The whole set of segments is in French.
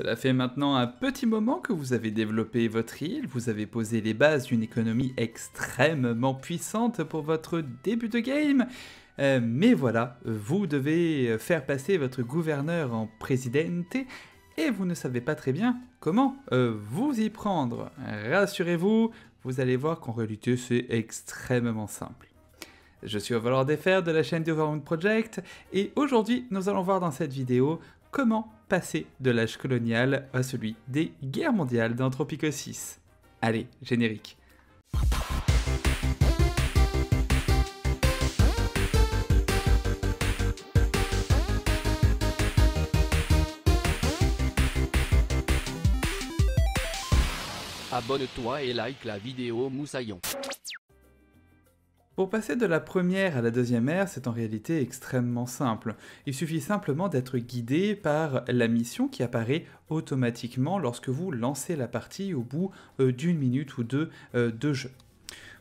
Cela fait maintenant un petit moment que vous avez développé votre île, vous avez posé les bases d'une économie extrêmement puissante pour votre début de game, euh, mais voilà, vous devez faire passer votre gouverneur en présidente et vous ne savez pas très bien comment euh, vous y prendre. Rassurez-vous, vous allez voir qu'en réalité c'est extrêmement simple. Je suis Valor des de la chaîne The Project et aujourd'hui nous allons voir dans cette vidéo comment passer de l'âge colonial à celui des guerres mondiales dans 6. Allez, générique. Abonne-toi et like la vidéo Moussaillon. Pour passer de la première à la deuxième ère, c'est en réalité extrêmement simple. Il suffit simplement d'être guidé par la mission qui apparaît automatiquement lorsque vous lancez la partie au bout euh, d'une minute ou deux euh, de jeu.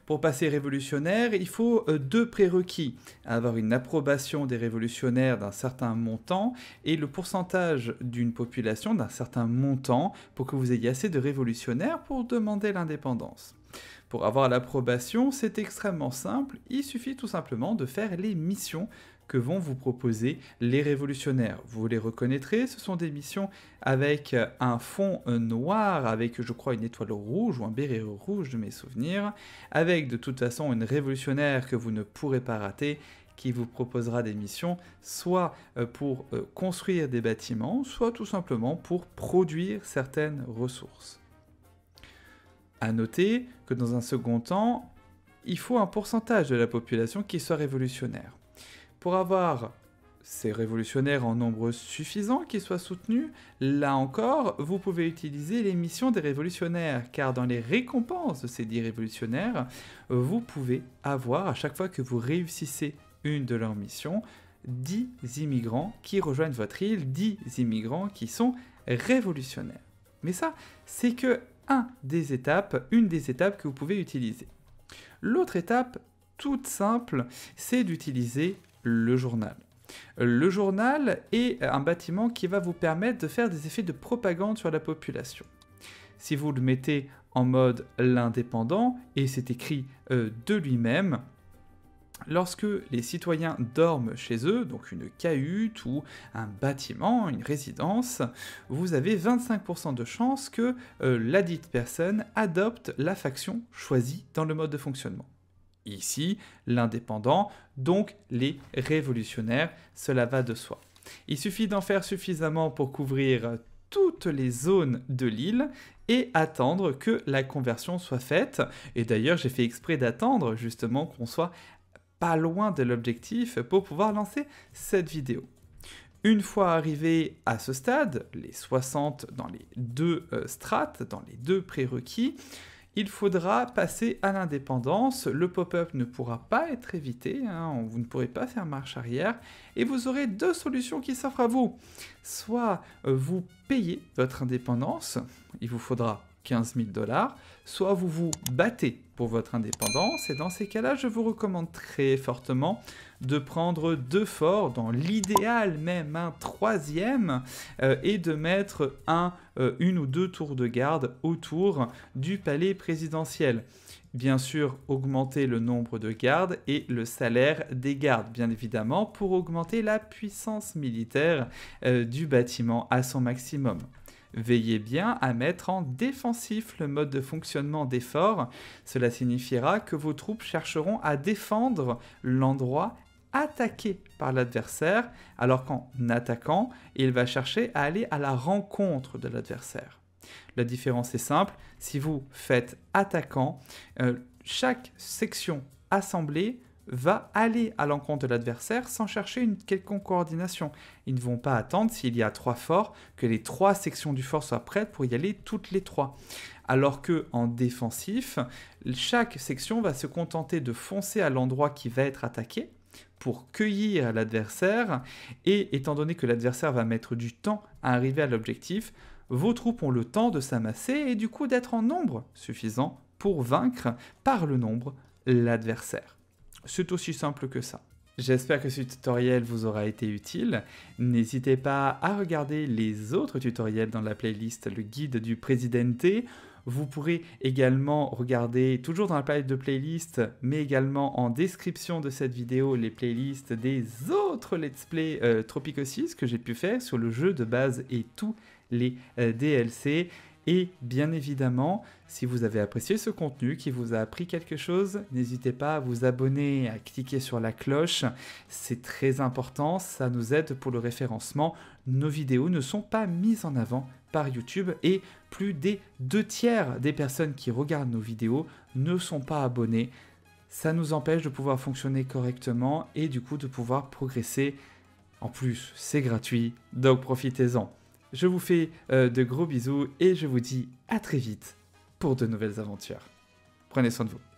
Pour passer révolutionnaire, il faut euh, deux prérequis. Avoir une approbation des révolutionnaires d'un certain montant et le pourcentage d'une population d'un certain montant pour que vous ayez assez de révolutionnaires pour demander l'indépendance. Pour avoir l'approbation, c'est extrêmement simple, il suffit tout simplement de faire les missions que vont vous proposer les révolutionnaires. Vous les reconnaîtrez, ce sont des missions avec un fond noir, avec je crois une étoile rouge ou un béret rouge de mes souvenirs, avec de toute façon une révolutionnaire que vous ne pourrez pas rater qui vous proposera des missions, soit euh, pour euh, construire des bâtiments, soit tout simplement pour produire certaines ressources. À noter que dans un second temps, il faut un pourcentage de la population qui soit révolutionnaire. Pour avoir ces révolutionnaires en nombre suffisant qui soient soutenus, là encore, vous pouvez utiliser les missions des révolutionnaires, car dans les récompenses de ces 10 révolutionnaires, vous pouvez avoir, à chaque fois que vous réussissez une de leurs missions, 10 immigrants qui rejoignent votre île, 10 immigrants qui sont révolutionnaires. Mais ça, c'est que une des étapes que vous pouvez utiliser. L'autre étape, toute simple, c'est d'utiliser le journal. Le journal est un bâtiment qui va vous permettre de faire des effets de propagande sur la population. Si vous le mettez en mode l'indépendant, et c'est écrit euh, de lui-même, Lorsque les citoyens dorment chez eux, donc une cahute ou un bâtiment, une résidence, vous avez 25% de chance que euh, l'adite dite personne adopte la faction choisie dans le mode de fonctionnement ici, l'indépendant, donc les révolutionnaires, cela va de soi. Il suffit d'en faire suffisamment pour couvrir toutes les zones de l'île et attendre que la conversion soit faite. Et d'ailleurs, j'ai fait exprès d'attendre justement qu'on soit pas loin de l'objectif pour pouvoir lancer cette vidéo. Une fois arrivé à ce stade, les 60 dans les deux euh, strates, dans les deux prérequis, il faudra passer à l'indépendance. Le pop-up ne pourra pas être évité, hein. vous ne pourrez pas faire marche arrière, et vous aurez deux solutions qui s'offrent à vous. Soit euh, vous payez votre indépendance, il vous faudra 15 000 dollars, soit vous vous battez pour votre indépendance. Et dans ces cas-là, je vous recommande très fortement de prendre deux forts, dans l'idéal même un troisième, euh, et de mettre un, euh, une ou deux tours de garde autour du palais présidentiel. Bien sûr, augmenter le nombre de gardes et le salaire des gardes, bien évidemment, pour augmenter la puissance militaire euh, du bâtiment à son maximum. Veillez bien à mettre en défensif le mode de fonctionnement des Cela signifiera que vos troupes chercheront à défendre l'endroit attaqué par l'adversaire, alors qu'en attaquant, il va chercher à aller à la rencontre de l'adversaire. La différence est simple, si vous faites attaquant, euh, chaque section assemblée va aller à l'encontre de l'adversaire sans chercher une quelconque coordination. Ils ne vont pas attendre s'il y a trois forts que les trois sections du fort soient prêtes pour y aller toutes les trois. Alors que en défensif, chaque section va se contenter de foncer à l'endroit qui va être attaqué pour cueillir l'adversaire et étant donné que l'adversaire va mettre du temps à arriver à l'objectif, vos troupes ont le temps de s'amasser et du coup d'être en nombre suffisant pour vaincre par le nombre l'adversaire. C'est aussi simple que ça. J'espère que ce tutoriel vous aura été utile. N'hésitez pas à regarder les autres tutoriels dans la playlist Le guide du Presidente. Vous pourrez également regarder, toujours dans la palette de playlists, mais également en description de cette vidéo, les playlists des autres Let's Play euh, Tropico 6 que j'ai pu faire sur le jeu de base et tous les euh, DLC. Et bien évidemment, si vous avez apprécié ce contenu, qui vous a appris quelque chose, n'hésitez pas à vous abonner, à cliquer sur la cloche. C'est très important, ça nous aide pour le référencement. Nos vidéos ne sont pas mises en avant par YouTube et plus des deux tiers des personnes qui regardent nos vidéos ne sont pas abonnées. Ça nous empêche de pouvoir fonctionner correctement et du coup de pouvoir progresser. En plus, c'est gratuit, donc profitez-en. Je vous fais euh, de gros bisous et je vous dis à très vite pour de nouvelles aventures. Prenez soin de vous.